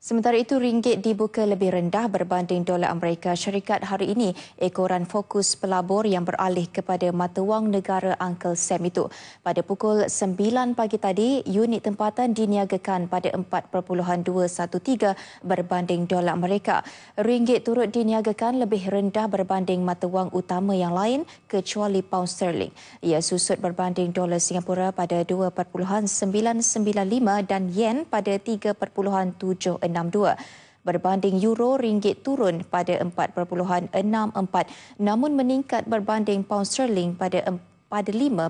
Sementara itu ringgit dibuka lebih rendah berbanding dolar Amerika Syarikat hari ini ekoran fokus pelabur yang beralih kepada mata wang negara Uncle Sam itu. Pada pukul 9 pagi tadi, unit tempatan diniagakan pada 4.213 berbanding dolar Amerika. Ringgit turut diniagakan lebih rendah berbanding mata wang utama yang lain kecuali pound sterling. Ia susut berbanding dolar Singapura pada 2.995 dan yen pada 3.76. Berbanding euro, ringgit turun pada 4.64 namun meningkat berbanding pound sterling pada 5.9.